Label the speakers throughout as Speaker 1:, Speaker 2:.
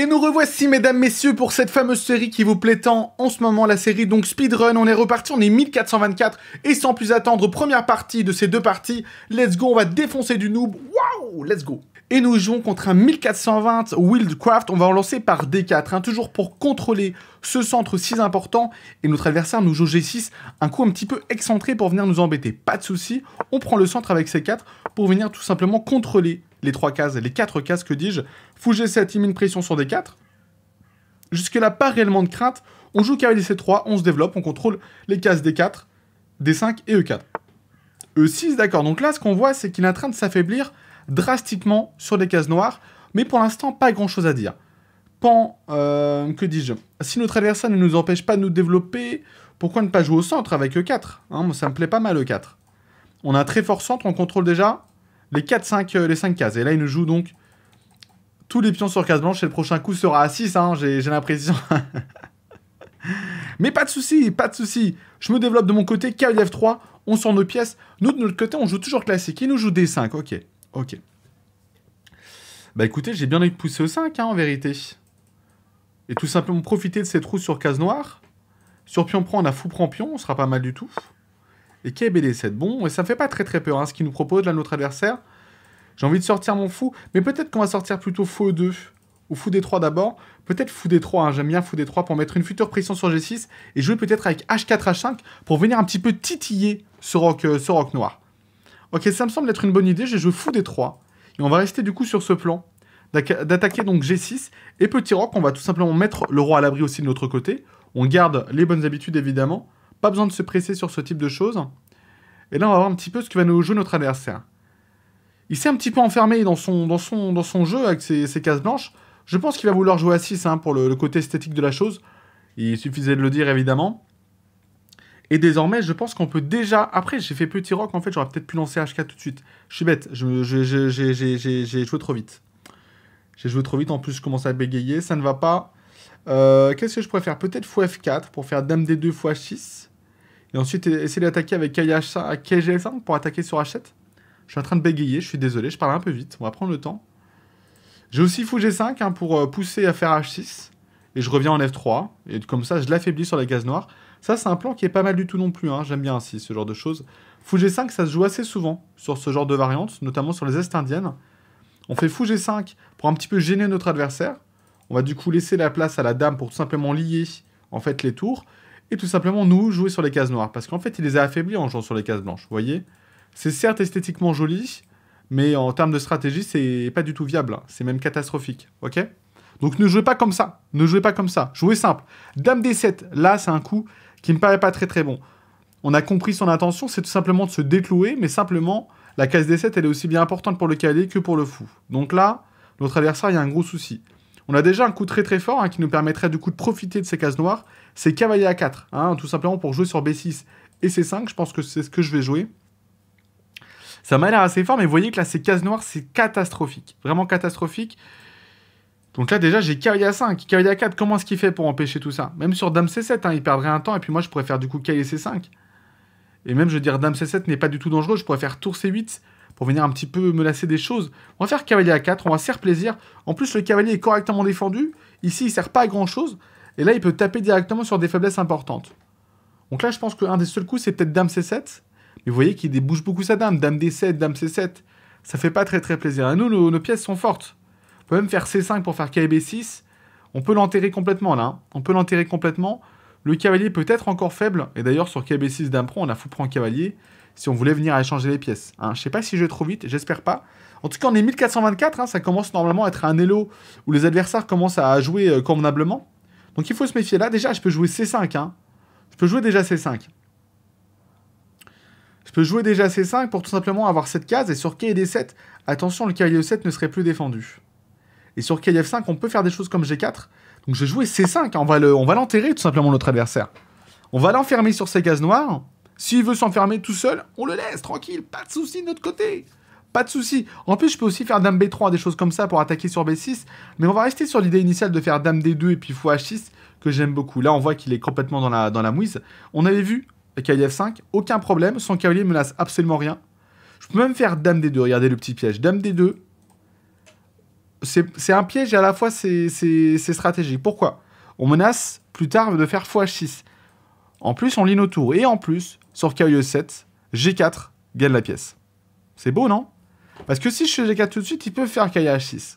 Speaker 1: Et nous revoici, mesdames, messieurs, pour cette fameuse série qui vous plaît tant en ce moment, la série donc Speedrun. On est reparti, on est 1424, et sans plus attendre, première partie de ces deux parties. Let's go, on va défoncer du noob. Waouh, let's go et nous jouons contre un 1420 Wildcraft. On va en lancer par D4, hein, toujours pour contrôler ce centre si important. Et notre adversaire nous joue G6, un coup un petit peu excentré pour venir nous embêter. Pas de souci, on prend le centre avec C4 pour venir tout simplement contrôler les trois cases, les quatre cases que dis-je. Fou cette 7 il met une pression sur D4. Jusque-là, pas réellement de crainte. On joue cavalier C3, on se développe, on contrôle les cases D4, D5 et E4. E6, d'accord. Donc là, ce qu'on voit, c'est qu'il est en train de s'affaiblir drastiquement sur les cases noires, mais pour l'instant, pas grand-chose à dire. Pan, euh, que dis-je Si notre adversaire ne nous empêche pas de nous développer, pourquoi ne pas jouer au centre avec E4 hein Ça me plaît pas mal E4. On a un très fort centre, on contrôle déjà les 4, 5, euh, les 5 cases. Et là, il nous joue donc tous les pions sur case blanche et le prochain coup sera à 6, hein, j'ai l'impression. Mais pas de souci, pas de souci. Je me développe de mon côté, cavalier F3, on sort nos pièces. Nous, de notre côté, on joue toujours classique. Il nous joue D5, ok, ok. Bah écoutez, j'ai bien envie de pousser au 5, hein, en vérité. Et tout simplement profiter de ces trous sur case noire. Sur pion prend, on a fou prend pion, on sera pas mal du tout. Et KBD7, bon, et ça fait pas très très peur, hein, ce qu'il nous propose là notre adversaire. J'ai envie de sortir mon fou, mais peut-être qu'on va sortir plutôt e 2 ou fou D3 d'abord. Peut-être fou D3, hein, j'aime bien fou D3 pour mettre une future pression sur G6 et jouer peut-être avec H4, H5 pour venir un petit peu titiller ce roc, euh, ce noir. Ok, ça me semble être une bonne idée, vais jouer fou D3 et on va rester du coup sur ce plan d'attaquer donc G6 et petit roc, on va tout simplement mettre le roi à l'abri aussi de notre côté. On garde les bonnes habitudes évidemment. Pas besoin de se presser sur ce type de choses. Et là, on va voir un petit peu ce que va nous jouer notre adversaire. Il s'est un petit peu enfermé dans son, dans son, dans son jeu avec ses, cases blanches. Je pense qu'il va vouloir jouer à 6 hein, pour le, côté esthétique de la chose. Il suffisait de le dire, évidemment. Et désormais, je pense qu'on peut déjà... Après, j'ai fait petit rock, en fait, j'aurais peut-être pu lancer HK tout de suite. Je suis bête, j'ai joué trop vite. J'ai joué trop vite, en plus, je commence à bégayer, ça ne va pas. Euh, qu'est-ce que je pourrais faire Peut-être F4 pour faire Dame D2 x 6. Et ensuite, essayer d'attaquer avec KGL5 pour attaquer sur H7. Je suis en train de bégayer, je suis désolé, je parle un peu vite. On va prendre le temps. J'ai aussi fou G5 hein, pour euh, pousser à faire H6. Et je reviens en F3. Et comme ça, je l'affaiblis sur la case noire. Ça, c'est un plan qui est pas mal du tout non plus. Hein. J'aime bien ainsi ce genre de choses. Fou G5, ça se joue assez souvent sur ce genre de variantes, notamment sur les Est indiennes. On fait fou G5 pour un petit peu gêner notre adversaire. On va du coup laisser la place à la dame pour tout simplement lier en fait les tours et tout simplement nous jouer sur les cases noires. Parce qu'en fait, il les a affaiblis en jouant sur les cases blanches, vous voyez C'est certes esthétiquement joli, mais en termes de stratégie, c'est pas du tout viable. Hein. C'est même catastrophique, ok Donc ne jouez pas comme ça, ne jouez pas comme ça. Jouez simple. Dame D7, là, c'est un coup qui me paraît pas très très bon. On a compris son intention, c'est tout simplement de se déclouer, mais simplement, la case D7, elle est aussi bien importante pour le KD que pour le fou. Donc là, notre adversaire, il y a un gros souci. On a déjà un coup très très fort hein, qui nous permettrait du coup de profiter de ces cases noires c'est cavalier à 4, hein, tout simplement pour jouer sur B6 et C5, je pense que c'est ce que je vais jouer. Ça m'a l'air assez fort, mais vous voyez que là, ces cases noires, c'est catastrophique. Vraiment catastrophique. Donc là, déjà, j'ai cavalier à 5, cavalier à 4. Comment est-ce qu'il fait pour empêcher tout ça Même sur dame C7, hein, il perdrait un temps, et puis moi, je pourrais faire du coup cavalier C5. Et même, je veux dire, dame C7 n'est pas du tout dangereux. Je pourrais faire tour C8 pour venir un petit peu me lasser des choses. On va faire cavalier à 4, on va se plaisir. En plus, le cavalier est correctement défendu. Ici, il ne sert pas à grand-chose. Et là, il peut taper directement sur des faiblesses importantes. Donc là, je pense qu'un des seuls coups, c'est peut-être Dame C7. Mais vous voyez qu'il débouche beaucoup sa Dame. Dame D7, Dame C7. Ça fait pas très très plaisir. nous, nos, pièces sont fortes. On peut même faire C5 pour faire KB6. On peut l'enterrer complètement là. Hein. On peut l'enterrer complètement. Le cavalier peut être encore faible. Et d'ailleurs, sur KB6 Dame Pro, on a fou prend cavalier si on voulait venir à échanger les pièces. Hein. Je ne sais pas si je vais trop vite, j'espère pas. En tout cas, on est 1424, hein. ça commence normalement à être un elo où les adversaires commencent à jouer euh, convenablement. Donc il faut se méfier. Là, déjà, je peux jouer C5. Hein. Je peux jouer déjà C5. Je peux jouer déjà C5 pour tout simplement avoir cette case. Et sur K et D7, attention, le cavalier 7 e ne serait plus défendu. Et sur K F5, on peut faire des choses comme G4. Donc je vais jouer C5. On va l'enterrer tout simplement notre adversaire. On va l'enfermer sur ses cases noires. S'il veut s'enfermer tout seul, on le laisse tranquille. Pas de soucis de notre côté. Pas de souci. En plus, je peux aussi faire Dame B3, des choses comme ça pour attaquer sur B6. Mais on va rester sur l'idée initiale de faire Dame D2 et puis Fou H6, que j'aime beaucoup. Là, on voit qu'il est complètement dans la, dans la mouise. On avait vu cavalier F5, aucun problème. Son cavalier menace absolument rien. Je peux même faire Dame D2. Regardez le petit piège. Dame D2. C'est un piège et à la fois c'est stratégique. Pourquoi On menace plus tard de faire H6. En plus, on nos autour. Et en plus, sur cavalier 7, G4 gagne la pièce. C'est beau, non parce que si je fais G4 tout de suite, il peut faire Kaya 6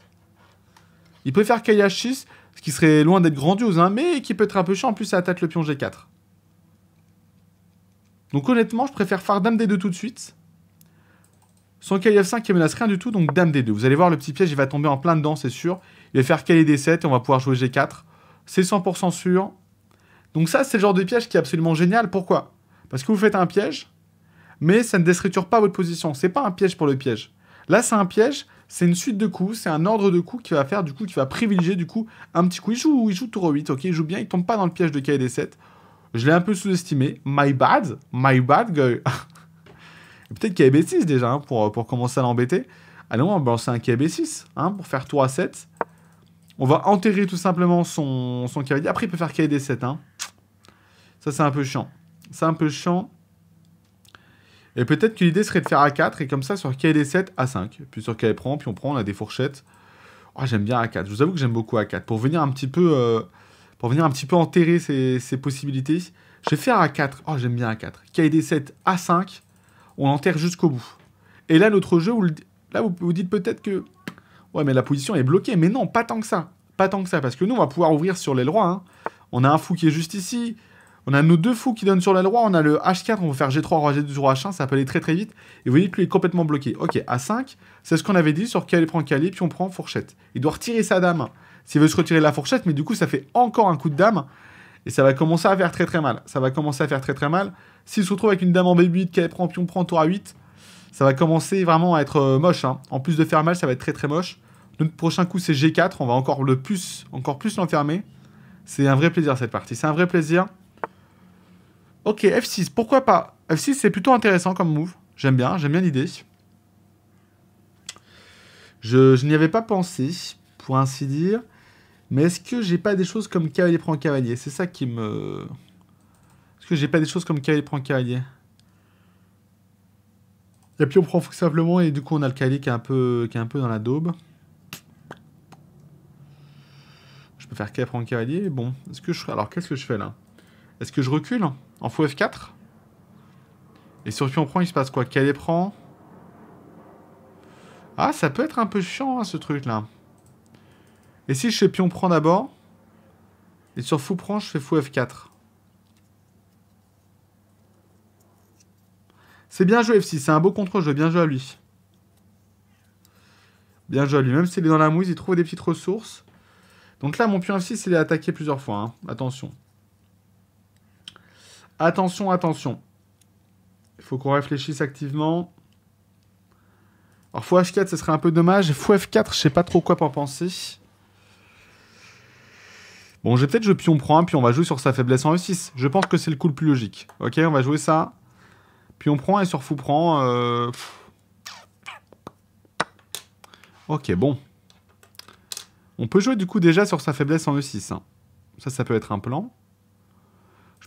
Speaker 1: Il peut faire Kaya 6 ce qui serait loin d'être grandiose, hein, mais qui peut être un peu chiant. En plus, ça attaque le pion G4. Donc honnêtement, je préfère faire Dame D2 tout de suite. Sans f 5 qui menace rien du tout, donc Dame D2. Vous allez voir, le petit piège, il va tomber en plein dedans, c'est sûr. Il va faire Calé D7 et on va pouvoir jouer G4. C'est 100% sûr. Donc ça, c'est le genre de piège qui est absolument génial. Pourquoi Parce que vous faites un piège, mais ça ne déstructure pas votre position. C'est pas un piège pour le piège. Là, c'est un piège, c'est une suite de coups, c'est un ordre de coups qui va faire, du coup, qui va privilégier, du coup, un petit coup. Il joue, il joue tour 8, ok, il joue bien, il tombe pas dans le piège de KD7. Je l'ai un peu sous-estimé. My bad, my bad, guy. Peut-être KB6 déjà, hein, pour, pour commencer à l'embêter. Allons, on va lancer un KB6, hein, pour faire tour à 7. On va enterrer tout simplement son, son Après, il peut faire KD7, hein. Ça, c'est un peu chiant. C'est un peu chiant. Et peut-être que l'idée serait de faire A4 et comme ça sur KD7, A5. Puis sur KD prend, puis on prend, on a des fourchettes. Oh, j'aime bien A4. Je vous avoue que j'aime beaucoup A4. Pour venir un petit peu, euh, pour venir un petit peu enterrer ces, possibilités, je vais faire A4. Oh, j'aime bien A4. KD7, A5. On enterre jusqu'au bout. Et là, notre jeu, où là, vous, vous dites peut-être que. Ouais, mais la position est bloquée. Mais non, pas tant que ça. Pas tant que ça. Parce que nous, on va pouvoir ouvrir sur l'aile Roi. Hein. On a un fou qui est juste ici. On a nos deux fous qui donnent sur la roi. On a le H4, on va faire G3, roi G2, roi H1, ça peut aller très très vite. Et vous voyez que lui est complètement bloqué. Ok, A5, c'est ce qu'on avait dit sur Calé prend Calé, puis on prend fourchette. Il doit retirer sa dame s'il veut se retirer la fourchette, mais du coup ça fait encore un coup de dame. Et ça va commencer à faire très très mal. Ça va commencer à faire très très mal. S'il se retrouve avec une dame en B8, qu'elle prend, pion prend, tour à 8 ça va commencer vraiment à être euh, moche. Hein. En plus de faire mal, ça va être très très moche. Notre prochain coup c'est G4, on va encore le plus, encore plus l'enfermer. C'est un vrai plaisir cette partie, c'est un vrai plaisir. Ok, F6, pourquoi pas F6, c'est plutôt intéressant comme move. J'aime bien, j'aime bien l'idée. Je, n'y avais pas pensé, pour ainsi dire. Mais est-ce que j'ai pas des choses comme cavalier prend cavalier C'est ça qui me... Est-ce que j'ai pas des choses comme cavalier prend cavalier Et puis on prend simplement et du coup on a le cavalier qui est un peu, qui est un peu dans la daube. Je peux faire cavalier prend cavalier. Bon, ce que je... Alors qu'est-ce que je fais là est-ce que je recule En fou F4 Et sur pion prend, il se passe quoi Qu'elle prend Ah, ça peut être un peu chiant, hein, ce truc-là. Et si je fais pion prend d'abord Et sur fou prend, je fais fou F4. C'est bien joué F6, c'est un beau contrôle, jeu bien joué à lui. Bien joué à lui, même s'il est dans la mouise, il trouve des petites ressources. Donc là, mon pion F6, il est attaqué plusieurs fois, hein. attention. Attention, attention. Il faut qu'on réfléchisse activement. Alors, Fou H4, ce serait un peu dommage. Fou F4, je sais pas trop quoi pour penser. Bon, vais peut-être jouer pion prend puis on va jouer sur sa faiblesse en E6. Je pense que c'est le coup le plus logique. Ok, on va jouer ça. Pion prend et sur fou prend. Euh, ok, bon. On peut jouer du coup déjà sur sa faiblesse en E6. Hein. Ça, ça peut être un plan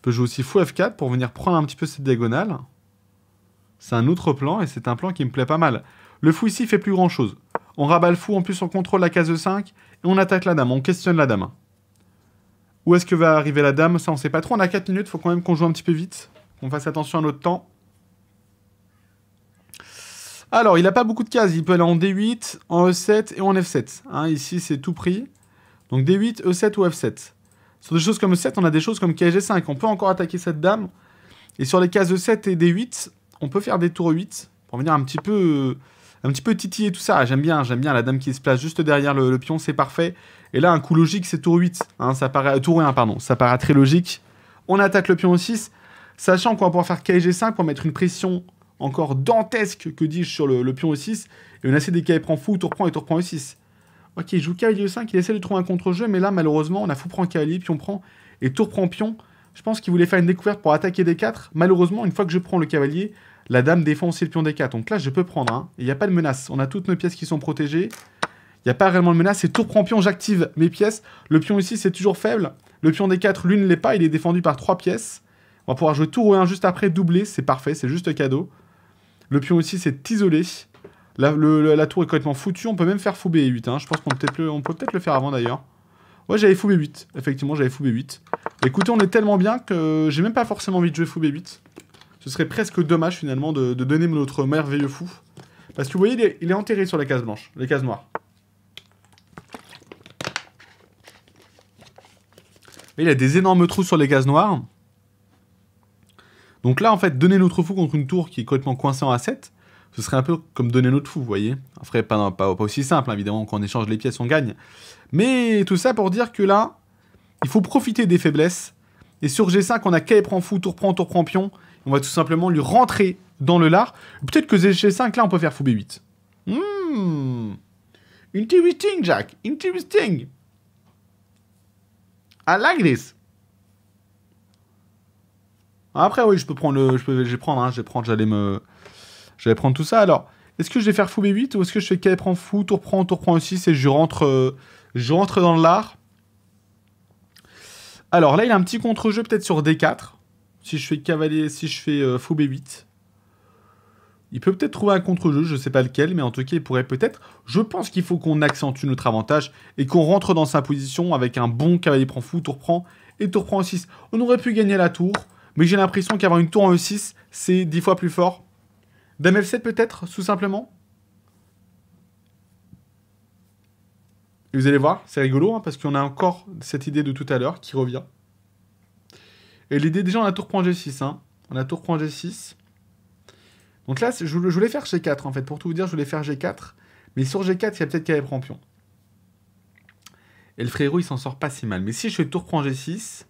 Speaker 1: peut jouer aussi fou F4 pour venir prendre un petit peu cette diagonale. C'est un autre plan et c'est un plan qui me plaît pas mal. Le fou ici fait plus grand chose. On rabat le fou, en plus on contrôle la case E5 et on attaque la dame, on questionne la dame. Où est-ce que va arriver la dame Ça on sait pas trop, on a 4 minutes, faut quand même qu'on joue un petit peu vite. Qu'on fasse attention à notre temps. Alors, il n'a pas beaucoup de cases. Il peut aller en D8, en E7 et en F7. Hein, ici, c'est tout pris. Donc D8, E7 ou F7. Sur des choses comme 7, on a des choses comme KG5. On peut encore attaquer cette dame. Et sur les cases de 7 et des 8, on peut faire des tours 8 pour venir un petit peu un petit peu titiller tout ça. Ah, j'aime bien, j'aime bien la dame qui se place juste derrière le, pion, c'est parfait. Et là, un coup logique, c'est tour 8. Hein. ça paraît, euh, tour 1, pardon. Ça paraît très logique. On attaque le pion au 6, sachant qu'on va pouvoir faire KG5 pour mettre une pression encore dantesque, que dis-je, sur le, pion au 6. Et on a des cas, prend fou, tour prend et tour prend au 6. Ok, il joue cavalier 5, il essaie de trouver un contre-jeu, mais là, malheureusement, on a fou prend cavalier, pion prend, et tour prend pion. Je pense qu'il voulait faire une découverte pour attaquer des 4 Malheureusement, une fois que je prends le cavalier, la dame défend aussi le pion des 4 Donc là, je peux prendre, hein. Il n'y a pas de menace. On a toutes nos pièces qui sont protégées. Il n'y a pas réellement de menace. Et tour prend pion, j'active mes pièces. Le pion ici, c'est toujours faible. Le pion des 4 lui ne l'est pas. Il est défendu par 3 pièces. On va pouvoir jouer tour 1 juste après, doubler. C'est parfait, c'est juste cadeau. Le pion aussi, c'est isolé. La, tour est complètement foutue. On peut même faire fou B8. Hein. Je pense qu'on peut peut-être le, faire avant d'ailleurs. Ouais, j'avais fou B8. Effectivement, j'avais fou B8. Écoutez, on est tellement bien que j'ai même pas forcément envie de jouer fou B8. Ce serait presque dommage finalement de, donner notre merveilleux fou. Parce que vous voyez, il est, enterré sur les cases blanches, les cases noires. il a des énormes trous sur les cases noires. Donc là, en fait, donner notre fou contre une tour qui est complètement coincée en A7, ce serait un peu comme donner notre fou, vous voyez. vrai, pas, pas, aussi simple, hein, évidemment, quand on échange les pièces, on gagne. Mais tout ça pour dire que là, il faut profiter des faiblesses. Et sur G5, on a K prend fou, tour prend, tour prend pion. On va tout simplement lui rentrer dans le lard. Peut-être que G5, là, on peut faire fou B8. Hmm. Interesting, Jack. Interesting. I like this. Après, oui, je peux prendre le... Je, prendre, hein. je vais prendre, j'allais me... Je vais prendre tout ça. Alors, est-ce que je vais faire fou B8 ou est-ce que je fais cavalier prend fou, tour prend, tour prend 6 et je rentre, euh, je rentre dans l'art Alors là, il a un petit contre-jeu peut-être sur D4. Si je fais cavalier, si je fais euh, fou B8. Il peut peut-être trouver un contre-jeu, je ne sais pas lequel, mais en tout cas, il pourrait peut-être. Je pense qu'il faut qu'on accentue notre avantage et qu'on rentre dans sa position avec un bon cavalier prend fou, tour prend et tour prend en 6. On aurait pu gagner la tour, mais j'ai l'impression qu'avoir une tour en E6, c'est 10 fois plus fort. Dame F7 peut-être, tout simplement Et vous allez voir, c'est rigolo, hein, parce qu'on a encore cette idée de tout à l'heure qui revient. Et l'idée, déjà, on a tour prend hein. G6. On a tour prend G6. Donc là, je, voulais faire G4, en fait. Pour tout vous dire, je voulais faire G4. Mais sur G4, il y a peut-être qu'elle prend pion. Et le frérot, il s'en sort pas si mal. Mais si je fais tour prend G6...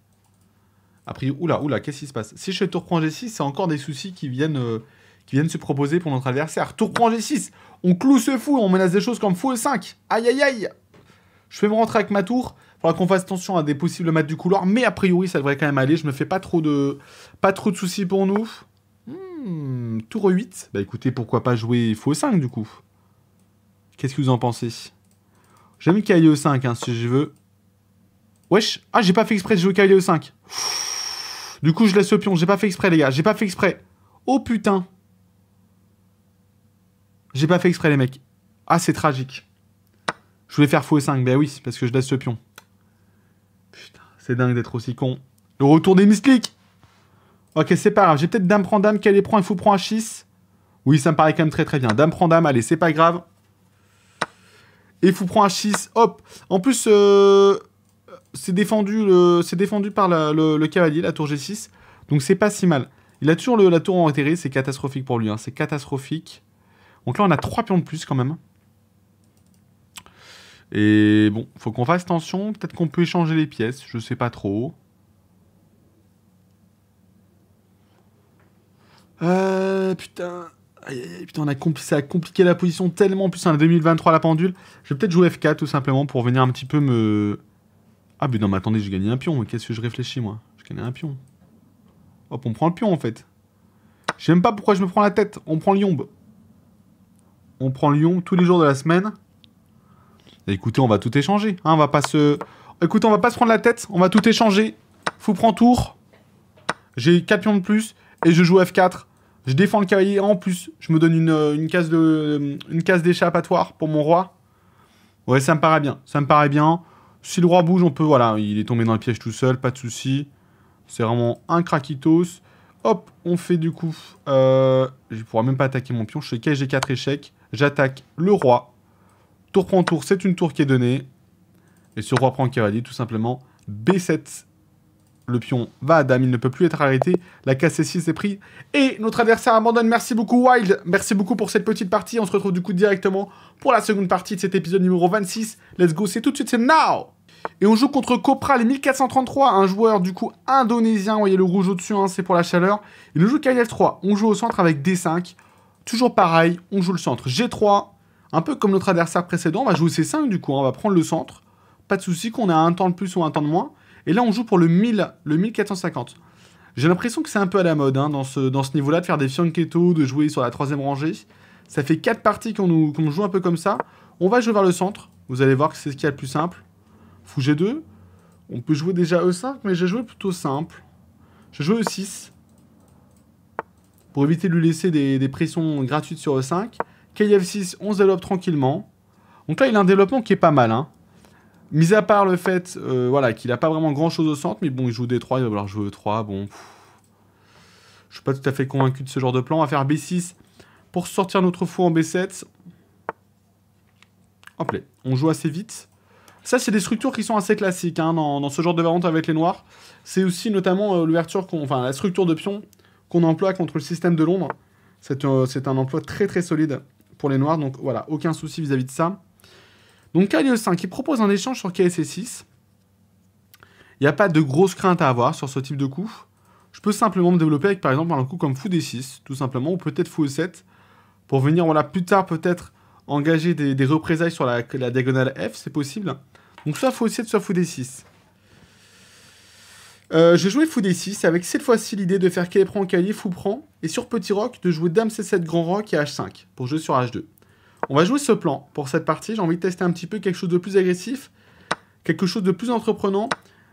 Speaker 1: Après, oula, oula, qu'est-ce qui se passe Si je fais tour prend G6, c'est encore des soucis qui viennent... Euh, qui viennent se proposer pour notre adversaire. Tour 3 G6. On cloue ce fou, on menace des choses comme fou E5. Aïe aïe aïe Je fais me rentrer avec ma tour. Faudra qu'on fasse attention à des possibles maths du couloir, mais a priori ça devrait quand même aller. Je me fais pas trop de, pas trop de soucis pour nous. Hmm, tour E8. Bah écoutez, pourquoi pas jouer fou E5 du coup Qu'est-ce que vous en pensez J'aime Kali E5 hein, si je veux. Wesh Ah j'ai pas fait exprès de jouer Kali E5. Du coup je laisse le pion, j'ai pas fait exprès les gars, j'ai pas fait exprès. Oh putain j'ai pas fait exprès, les mecs. Ah, c'est tragique. Je voulais faire faux 5. Ben oui, parce que je laisse ce pion. Putain, c'est dingue d'être aussi con. Le retour des misclics Ok, c'est pas grave. J'ai peut-être dame prend dame, qu'elle prend et fou prend un 6. Oui, ça me paraît quand même très très bien. Dame prend dame, allez, c'est pas grave. Et fou prend un 6. Hop En plus, euh, c'est défendu, le, défendu par le, cavalier, la tour G6. Donc c'est pas si mal. Il a toujours la tour en intérêt, c'est catastrophique pour lui. Hein. C'est catastrophique. Donc là, on a 3 pions de plus quand même. Et bon, faut qu'on fasse attention, Peut-être qu'on peut échanger les pièces, je sais pas trop. Euh, putain. putain, on a ça a compliqué la position tellement. En plus, en 2023 la pendule. Je vais peut-être jouer F4 tout simplement pour venir un petit peu me. Ah, mais non, mais attendez, j'ai gagné un pion. Qu'est-ce que je réfléchis, moi Je gagné un pion. Hop, on prend le pion en fait. Je sais même pas pourquoi je me prends la tête. On prend le yombe on prend Lyon tous les jours de la semaine. écoutez, on va tout échanger. Hein, on va pas se. Écoutez, on va pas se prendre la tête. On va tout échanger. Fou prend tour. J'ai 4 pions de plus et je joue F4. Je défends le cavalier en plus. Je me donne euh, une, case d'échappatoire pour mon roi. Ouais, ça me paraît bien. Ça me paraît bien. Si le roi bouge, on peut. Voilà, il est tombé dans le piège tout seul, pas de souci. C'est vraiment un craquitos. Hop, on fait du coup. Euh, je pourrais même pas attaquer mon pion. Je fais j'ai 4 échecs. J'attaque le roi. Tour prend tour, c'est une tour qui est donnée. Et ce roi prend cavalier, tout simplement. B7. Le pion va à dame, il ne peut plus être arrêté. La casse C6 est prise. Et notre adversaire abandonne. Merci beaucoup, Wild. Merci beaucoup pour cette petite partie. On se retrouve du coup directement pour la seconde partie de cet épisode numéro 26. Let's go, c'est tout de suite, c'est now et on joue contre Copra, les 1433, un joueur du coup indonésien, vous voyez le rouge au-dessus, hein, c'est pour la chaleur. Il nous joue Kf3, on joue au centre avec D5, Toujours pareil, on joue le centre. G3, un peu comme notre adversaire précédent, on va jouer C5 du coup, hein, on va prendre le centre. Pas de souci qu'on a un temps de plus ou un temps de moins. Et là, on joue pour le 1000, le 1450. J'ai l'impression que c'est un peu à la mode hein, dans ce, niveau-là, de faire des fianchetto, de jouer sur la troisième rangée. Ça fait quatre parties qu'on joue un peu comme ça. On va jouer vers le centre. Vous allez voir que c'est ce qu'il y a plus simple. Fou G2. On peut jouer déjà E5, mais j'ai joué plutôt simple. J'ai joué E6 pour éviter de lui laisser des, pressions gratuites sur E5. KF6, on se développe tranquillement. Donc là, il a un développement qui est pas mal. Hein. Mis à part le fait euh, voilà, qu'il n'a pas vraiment grand-chose au centre, mais bon, il joue D3, il va falloir jouer E3, bon... Je Je suis pas tout à fait convaincu de ce genre de plan. On va faire B6 pour sortir notre fou en B7. Hop là, on joue assez vite. Ça, c'est des structures qui sont assez classiques hein, dans, ce genre de variante avec les noirs. C'est aussi notamment euh, l'ouverture, enfin la structure de pion qu'on emploie contre le système de Londres, euh, C'est un emploi très très solide pour les noirs, donc voilà, aucun souci vis-à-vis de ça. Donc Kalio 5, qui propose un échange sur KSC6. Il n'y a pas de grosse crainte à avoir sur ce type de coup. Je peux simplement me développer avec par exemple un coup comme Fou D6, tout simplement, ou peut-être Fou E7, pour venir voilà, plus tard peut-être engager des, représailles sur la, la diagonale F, c'est possible. Donc soit Fou 7 soit Fou D6. Euh, j'ai joué fou des 6 avec cette fois-ci l'idée de faire calais prend fou prend, et sur petit rock de jouer dame c7 grand rock et h5 pour jouer sur h2. On va jouer ce plan pour cette partie, j'ai envie de tester un petit peu quelque chose de plus agressif, quelque chose de plus entreprenant.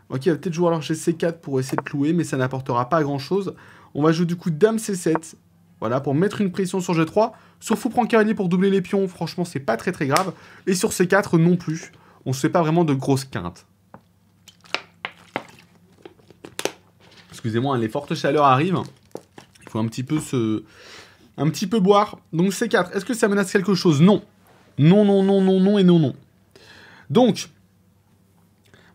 Speaker 1: Ok, il va peut-être jouer alors c 4 pour essayer de clouer, mais ça n'apportera pas grand-chose. On va jouer du coup dame c7, voilà, pour mettre une pression sur g3. Sur fou prend cavalier pour doubler les pions, franchement c'est pas très très grave. Et sur c4 non plus, on se fait pas vraiment de grosses quintes. excusez-moi, les fortes chaleurs arrivent. Il faut un petit peu se... Un petit peu boire. Donc C4, est-ce que ça menace quelque chose Non. Non, non, non, non, non et non, non. Donc,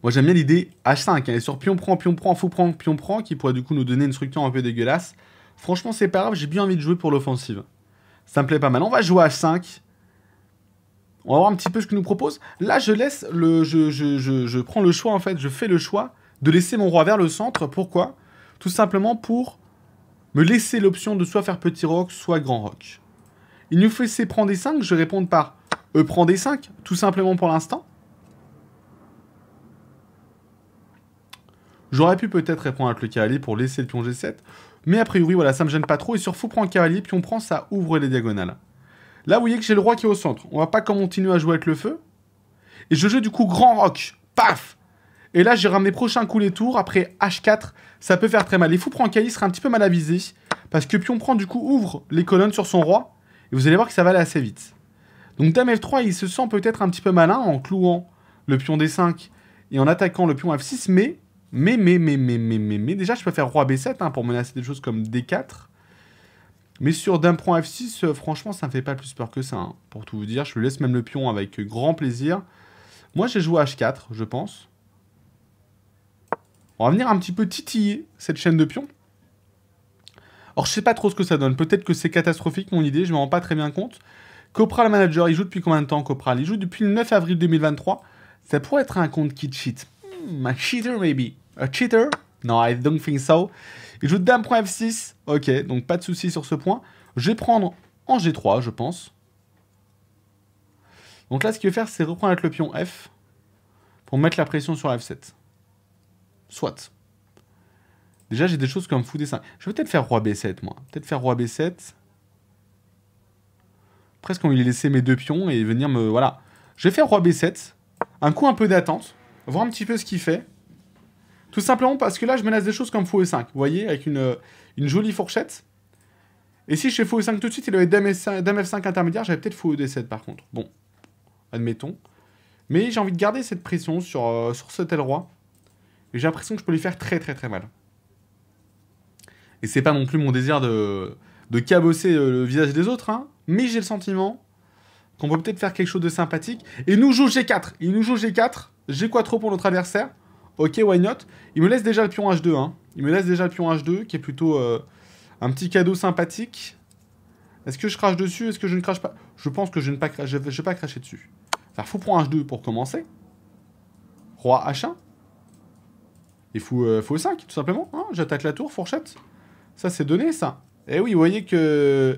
Speaker 1: moi j'aime bien l'idée H5. Et hein, elle sur pion prend, pion prend, fou prend, pion prend, qui pourrait du coup nous donner une structure un peu dégueulasse. Franchement, c'est pas grave, j'ai bien envie de jouer pour l'offensive. Ça me plaît pas mal. On va jouer H5. On va voir un petit peu ce qu'il nous propose. Là, je laisse le, je, prends le choix en fait, je fais le choix de laisser mon roi vers le centre. Pourquoi tout simplement pour me laisser l'option de soit faire petit rock, soit grand rock. Il nous fait c'est prendre des 5, je réponds par E euh, prend des 5, tout simplement pour l'instant. J'aurais pu peut-être répondre avec le cavalier pour laisser le pion G7, mais a priori, voilà, ça me gêne pas trop. Et sur fou prend cavalier, on prend, ça ouvre les diagonales. Là, vous voyez que j'ai le roi qui est au centre. On va pas continuer à jouer avec le feu. Et je joue du coup grand rock. Paf et là, j'ai ramené prochain coup les tours. Après H4, ça peut faire très mal. Et fou prend Cali sera un petit peu mal avisé. Parce que pion prend, du coup, ouvre les colonnes sur son roi. Et vous allez voir que ça va aller assez vite. Donc dame F3, il se sent peut-être un petit peu malin en clouant le pion D5 et en attaquant le pion F6. Mais, mais, mais, mais, mais, mais, mais, mais déjà, je peux faire roi B7 hein, pour menacer des choses comme D4. Mais sur dame prend F6, euh, franchement, ça ne fait pas plus peur que ça. Hein. Pour tout vous dire, je lui laisse même le pion avec grand plaisir. Moi, j'ai joué H4, je pense. On va venir un petit peu titiller cette chaîne de pions. Or, je sais pas trop ce que ça donne. Peut-être que c'est catastrophique, mon idée, je m'en rends pas très bien compte. Copra, le manager, il joue depuis combien de temps, Copra Il joue depuis le 9 avril 2023. Ça pourrait être un compte qui cheat. Hmm, a cheater, maybe. A cheater No, I don't think so. Il joue dame f6. Ok, donc pas de souci sur ce point. Je vais prendre en g3, je pense. Donc là, ce qu'il veut faire, c'est reprendre avec le pion f pour mettre la pression sur f7. Soit. Déjà, j'ai des choses comme fou des 5. Je vais peut-être faire roi b7, moi. Peut-être faire roi b7. Presque on lui laisser mes deux pions et venir me... Voilà. Je vais faire roi b7. Un coup un peu d'attente. Voir un petit peu ce qu'il fait. Tout simplement parce que là, je menace des choses comme fou e5. Vous voyez, avec euh, une, jolie fourchette. Et si je fais fou e5 tout de suite, il aurait dame f5, intermédiaire. J'avais peut-être fou e d 7 par contre. Bon. Admettons. Mais j'ai envie de garder cette pression sur, euh, sur ce tel roi j'ai l'impression que je peux lui faire très très très mal. Et c'est pas non plus mon désir de, de cabosser euh, le visage des autres, hein, mais j'ai le sentiment qu'on peut peut-être faire quelque chose de sympathique. Et nous joue G4. Il nous joue G4. G4 trop pour notre adversaire. Ok, why not Il me laisse déjà le pion H2. Hein. Il me laisse déjà le pion H2, qui est plutôt euh, un petit cadeau sympathique. Est-ce que je crache dessus Est-ce que je ne crache pas Je pense que je ne pas, vais pas cracher dessus. Faut faut pour H2 pour commencer. Roi H1. Il faut, 5, euh, tout simplement. Hein. J'attaque la tour, fourchette. Ça, c'est donné, ça. Et eh oui, vous voyez que...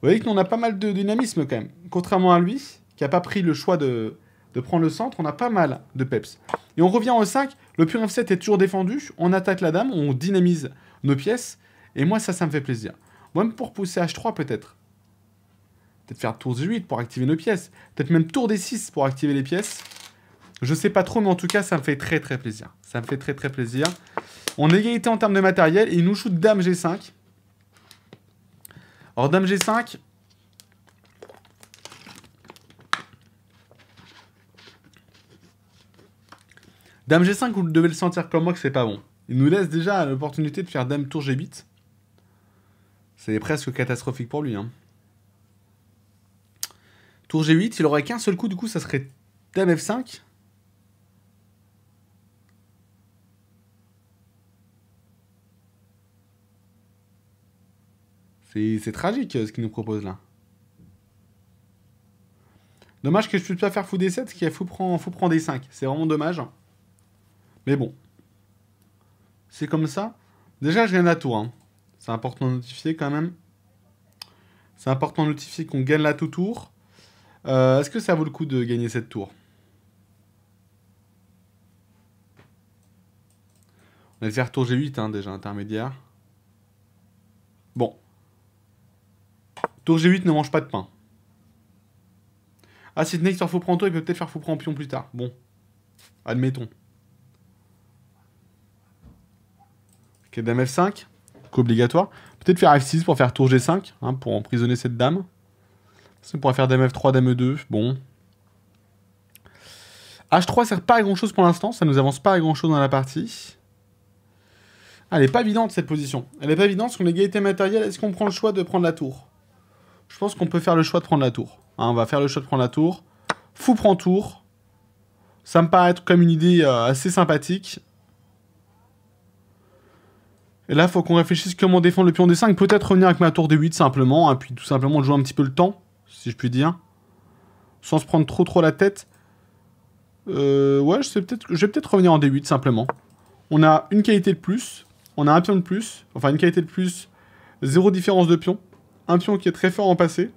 Speaker 1: Vous voyez que a pas mal de dynamisme, quand même. Contrairement à lui, qui a pas pris le choix de, de prendre le centre, on a pas mal de peps. Et on revient au 5. Le pion F7 est toujours défendu. On attaque la dame, on dynamise nos pièces. Et moi, ça, ça me fait plaisir. Même pour pousser H3, peut-être. Peut-être faire tour D8 pour activer nos pièces. Peut-être même tour D6 pour activer les pièces. Je sais pas trop, mais en tout cas, ça me fait très très plaisir. Ça me fait très très plaisir. On égalité en termes de matériel. il nous shoot Dame G5. Or, Dame G5. Dame G5, vous devez le sentir comme moi que c'est pas bon. Il nous laisse déjà l'opportunité de faire Dame Tour G8. C'est presque catastrophique pour lui. Hein. Tour G8, il aurait qu'un seul coup, du coup, ça serait Dame F5. C'est tragique euh, ce qu'il nous propose là. Dommage que je puisse pas faire fou des 7, parce qu'il faut prendre, faut prendre des 5. C'est vraiment dommage. Mais bon. C'est comme ça. Déjà, je gagne la tour. Hein. C'est important de notifier quand même. C'est important de notifier qu'on gagne la tout tour. Euh, est-ce que ça vaut le coup de gagner cette tour On a fait tour G8 hein, déjà, intermédiaire. Bon, Tour G8 ne mange pas de pain. Ah, si Snake sort faux prend il peut peut-être faire faux prend pion plus tard. Bon. Admettons. Ok, dame F5. obligatoire. Peut-être faire F6 pour faire tour G5, hein, pour emprisonner cette dame. On pourrait faire dame F3, dame E2. Bon. H3 sert pas à grand chose pour l'instant, ça nous avance pas à grand chose dans la partie. Ah, elle est pas évidente cette position. Elle est pas évidente parce qu'on est égalité matérielle. Est-ce qu'on prend le choix de prendre la tour je pense qu'on peut faire le choix de prendre la tour. Hein. on va faire le choix de prendre la tour. Fou prend tour. Ça me paraît être comme une idée euh, assez sympathique. Et là, faut qu'on réfléchisse comment défendre le pion d 5. Peut-être revenir avec ma tour d 8 simplement, et hein, puis tout simplement jouer un petit peu le temps, si je puis dire. Sans se prendre trop trop la tête. Euh, ouais, je, je vais peut-être revenir en D8 simplement. On a une qualité de plus, on a un pion de plus, enfin une qualité de plus, zéro différence de pion un pion qui est très fort en passé.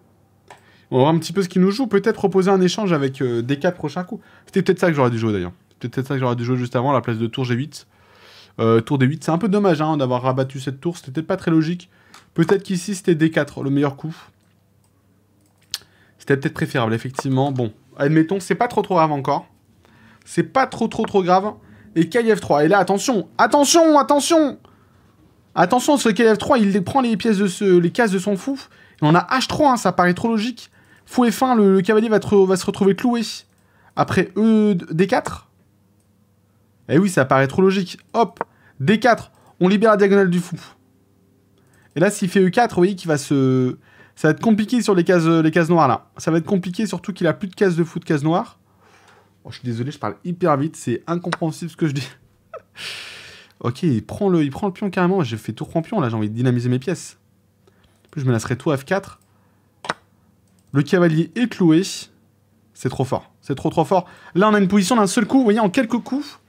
Speaker 1: On va voir un petit peu ce qu'il nous joue. Peut-être proposer un échange avec euh, d 4 prochain coup. C'était peut-être ça que j'aurais dû jouer d'ailleurs. C'était peut-être ça que j'aurais dû jouer juste avant, à la place de tour G8. Euh, tour D8, c'est un peu dommage hein, d'avoir rabattu cette tour. C'était peut-être pas très logique. Peut-être qu'ici c'était D4, le meilleur coup. C'était peut-être préférable, effectivement. Bon, admettons, c'est pas trop trop grave encore. C'est pas trop trop trop grave. Et Kf3. Et là, attention, attention, attention Attention, ce KF3, il prend les pièces de ce, les cases de son fou. Et on a H3, hein, ça paraît trop logique. Fou et fin, le, cavalier va, se retrouver cloué. Après E, D4. Eh oui, ça paraît trop logique. Hop, D4, on libère la diagonale du fou. Et là, s'il fait E4, vous voyez qu'il va se... Ça va être compliqué sur les cases, les cases noires, là. Ça va être compliqué, surtout qu'il a plus de cases de fou de cases noires. Oh, je suis désolé, je parle hyper vite. C'est incompréhensible ce que je dis. Ok, il prend le, il prend le pion carrément. J'ai fait tour prend pion là, j'ai envie de dynamiser mes pièces. Plus je me lasserai tout F4. Le cavalier est cloué. C'est trop fort. C'est trop trop fort. Là, on a une position d'un seul coup. Vous voyez, en quelques coups,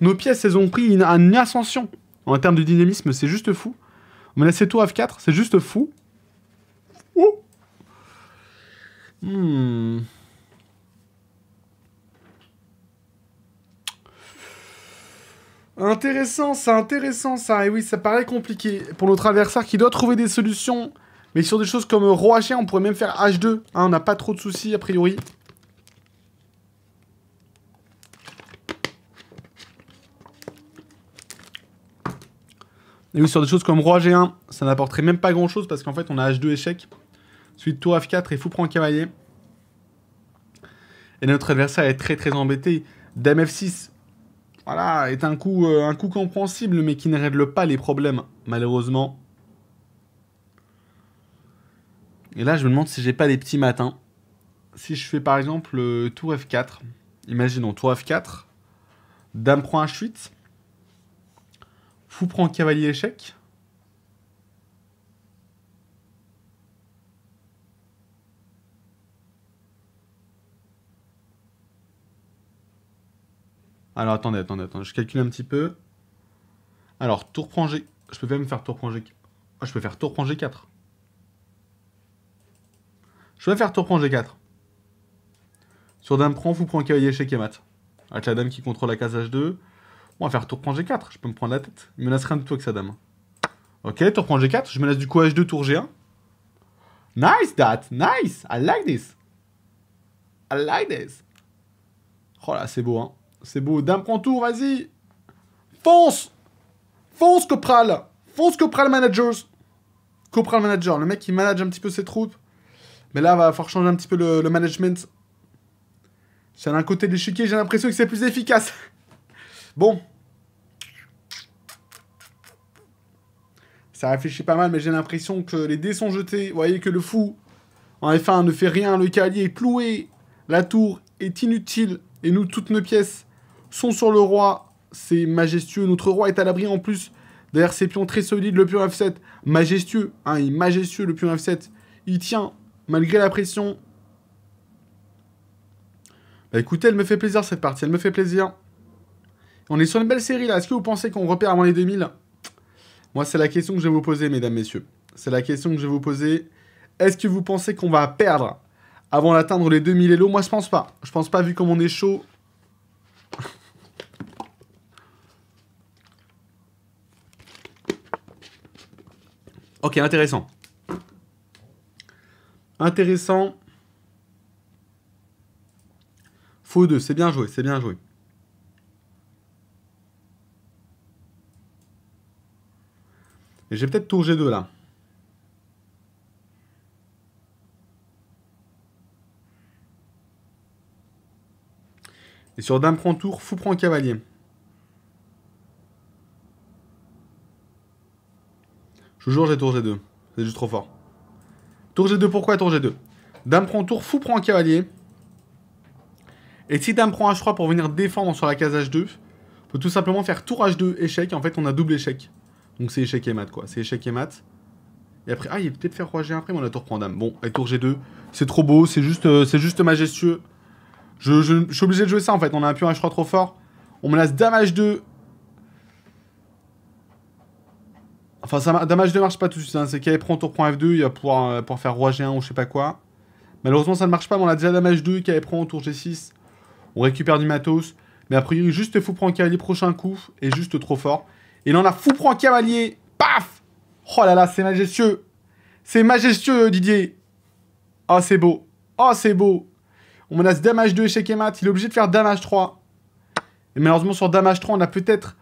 Speaker 1: nos pièces, elles ont pris une, ascension. En termes de dynamisme, c'est juste fou. On me tout F4, c'est juste fou. Oh. Hmm. Intéressant, c'est intéressant ça. Et oui, ça paraît compliqué pour notre adversaire qui doit trouver des solutions. Mais sur des choses comme euh, Roi H1, on pourrait même faire H2. Hein, on n'a pas trop de soucis a priori. Et oui, sur des choses comme Roi G1, ça n'apporterait même pas grand chose parce qu'en fait, on a H2 échec. Suite tour F4 et fou prend cavalier. Et notre adversaire est très très embêté. Dame F6, voilà, est un coup, euh, un coup compréhensible, mais qui ne règle pas les problèmes, malheureusement. Et là, je me demande si j'ai pas des petits matins. Si je fais par exemple euh, tour F4, imaginons tour F4, dame prend H8, fou prend cavalier échec, Alors attendez, attendez, attendez, je calcule un petit peu. Alors, tour prend G. Je peux même faire tour prend G. Ah, je peux faire tour prend G4. Je vais faire tour prend G4. Sur dame prend, vous un cavalier chez Kemat. mat. Avec la dame qui contrôle la case H2. Bon, on va faire tour prend G4. Je peux me prendre la tête. Il menace rien du tout avec sa dame. Ok, tour prend G4. Je menace du coup H2, tour G1. Nice that, nice, I like this. I like this. Oh là, c'est beau, hein. C'est beau. Dame prend tour, vas-y. Fonce Fonce, Copral Fonce, Copral Managers Copral Manager, le mec qui manage un petit peu ses troupes. Mais là, va falloir changer un petit peu le, management. C'est un côté de j'ai l'impression que c'est plus efficace. bon. Ça réfléchit pas mal, mais j'ai l'impression que les dés sont jetés. Vous voyez que le fou, en F1, ne fait rien. Le cavalier est cloué. La tour est inutile. Et nous, toutes nos pièces sont sur le roi. C'est majestueux. Notre roi est à l'abri en plus. Derrière ses pions très solides, le pion F7. Majestueux. Hein, il est majestueux le pion F7. Il tient malgré la pression. Bah écoutez, elle me fait plaisir cette partie. Elle me fait plaisir. On est sur une belle série là. Est-ce que vous pensez qu'on repère avant les 2000 Moi, c'est la question que je vais vous poser, mesdames, messieurs. C'est la question que je vais vous poser. Est-ce que vous pensez qu'on va perdre avant d'atteindre les 2000 Elo Moi, je pense pas. Je pense pas, vu comme on est chaud. Ok, intéressant. Intéressant. Faux 2, c'est bien joué, c'est bien joué. Et j'ai peut-être tour G2 là. Et sur dame prend tour, fou prend cavalier. Toujours j'ai tour G2. C'est juste trop fort. Tour G2, pourquoi tour G2 Dame prend tour, fou prend cavalier. Et si dame prend H3 pour venir défendre sur la case H2, on peut tout simplement faire tour H2, échec. en fait, on a double échec. Donc c'est échec et mat, quoi. C'est échec et mat. Et après, ah, il peut-être faire roi G1 après, mais on a tour prend dame. Bon, et tour G2, c'est trop beau, c'est juste, euh, juste majestueux. Je, je, suis obligé de jouer ça, en fait. On a un pion H3 trop fort. On menace dame H2, Enfin, ça, damage ne marche pas tout de suite. Hein. C'est qu'elle prend tour point F2, il va pouvoir, euh, faire roi G1 ou je sais pas quoi. Malheureusement, ça ne marche pas, mais on a déjà damage 2, qu'elle prend tour G6. On récupère du matos. Mais après priori, juste fou prend cavalier, prochain coup, et juste trop fort. Et là, on a fou prend cavalier. Paf Oh là là, c'est majestueux. C'est majestueux, Didier. Oh, c'est beau. Oh, c'est beau. On menace damage 2 échec et mat. Il est obligé de faire damage 3. Et malheureusement, sur damage 3, on a peut-être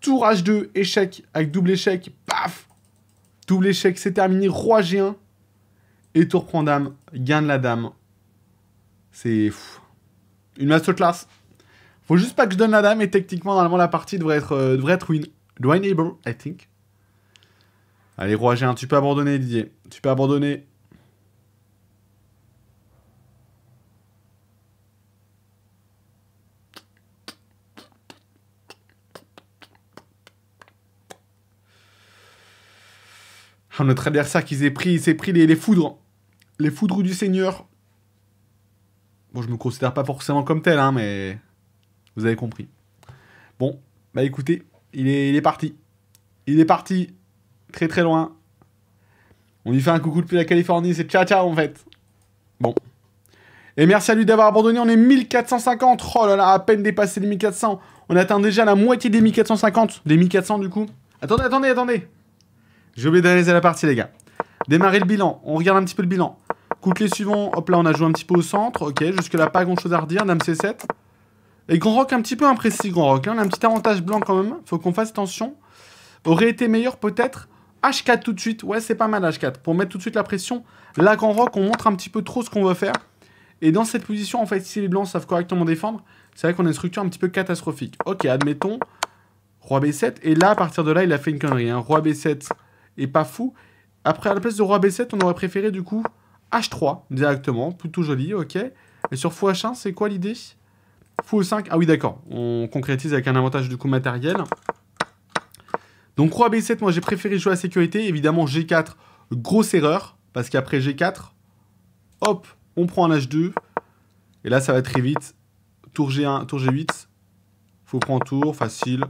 Speaker 1: Tour H2, échec, avec double échec, paf Double échec, c'est terminé, roi G1. Et tour prend dame, gagne la dame. C'est une masterclass. Faut juste pas que je donne la dame et techniquement, normalement, la partie devrait être, euh, devrait être win. I think. Allez, roi G1, tu peux abandonner, Didier. Tu peux abandonner. notre adversaire qui s'est pris, il s'est pris les, foudres. Les foudres du Seigneur. Bon, je me considère pas forcément comme tel, hein, mais vous avez compris. Bon, bah écoutez, il est, il est parti. Il est parti très très loin. On lui fait un coucou depuis la Californie, c'est ciao ciao en fait. Bon. Et merci à lui d'avoir abandonné, on est 1450. Oh là là, à peine dépassé les 1400. On atteint déjà la moitié des 1450, des 1400 du coup. Attendez, attendez, attendez. J'ai oublié d'analyser la partie, les gars. Démarrer le bilan. On regarde un petit peu le bilan. Coup les suivant. Hop là, on a joué un petit peu au centre. Ok, jusque-là, pas grand-chose à redire. Dame C7. Et Grand Rock un petit peu imprécis, Grand Rock. on hein. a un petit avantage blanc quand même. Faut qu'on fasse attention. Aurait été meilleur peut-être H4 tout de suite. Ouais, c'est pas mal H4. Pour mettre tout de suite la pression. Là, Grand Rock, on montre un petit peu trop ce qu'on veut faire. Et dans cette position, en fait, si les blancs savent correctement défendre, c'est vrai qu'on a une structure un petit peu catastrophique. Ok, admettons. Roi B7. Et là, à partir de là, il a fait une connerie. Hein. Roi B7, et pas fou. Après, à la place de roi b7, on aurait préféré du coup h3 directement, plutôt joli, ok. Et sur fou h1, c'est quoi l'idée Fou 5 ah oui d'accord, on concrétise avec un avantage du coup matériel. Donc roi b7, moi j'ai préféré jouer à sécurité, évidemment g4, grosse erreur, parce qu'après g4, hop, on prend un h2, et là ça va très vite, tour g1, tour g8, faut prendre tour, facile,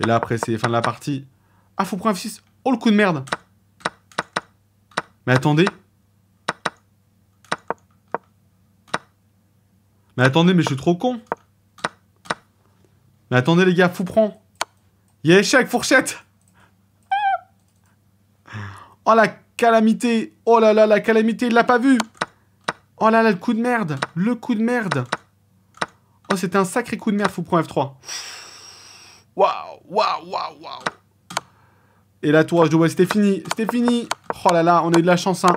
Speaker 1: et là après c'est fin de la partie. Ah, faut prendre f6, Oh, le coup de merde Mais attendez Mais attendez, mais je suis trop con Mais attendez, les gars, fou prend Il y a échec, fourchette Oh, la calamité Oh là là, la calamité, il l'a pas vu Oh là là, le coup de merde Le coup de merde Oh, c'était un sacré coup de merde, fou prend F3 Waouh, waouh, waouh, waouh et la tour je dois c'était fini. C'était fini. Oh là là, on a eu de la chance, hein.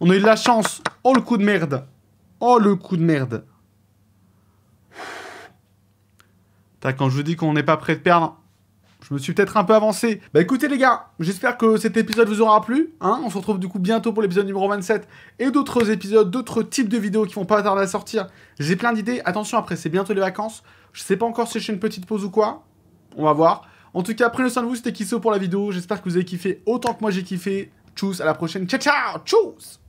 Speaker 1: On a eu de la chance. Oh, le coup de merde. Oh, le coup de merde. T'as quand je vous dis qu'on n'est pas prêt de perdre, je me suis peut-être un peu avancé. Bah écoutez les gars, j'espère que cet épisode vous aura plu. Hein on se retrouve du coup bientôt pour l'épisode numéro 27 et d'autres épisodes, d'autres types de vidéos qui vont pas tarder à sortir. J'ai plein d'idées. Attention après, c'est bientôt les vacances. Je sais pas encore si je fais une petite pause ou quoi. On va voir. En tout cas, prenez soin de vous, c'était Kisso pour la vidéo. J'espère que vous avez kiffé autant que moi j'ai kiffé. Tchuss, à la prochaine. Ciao, ciao, tchuss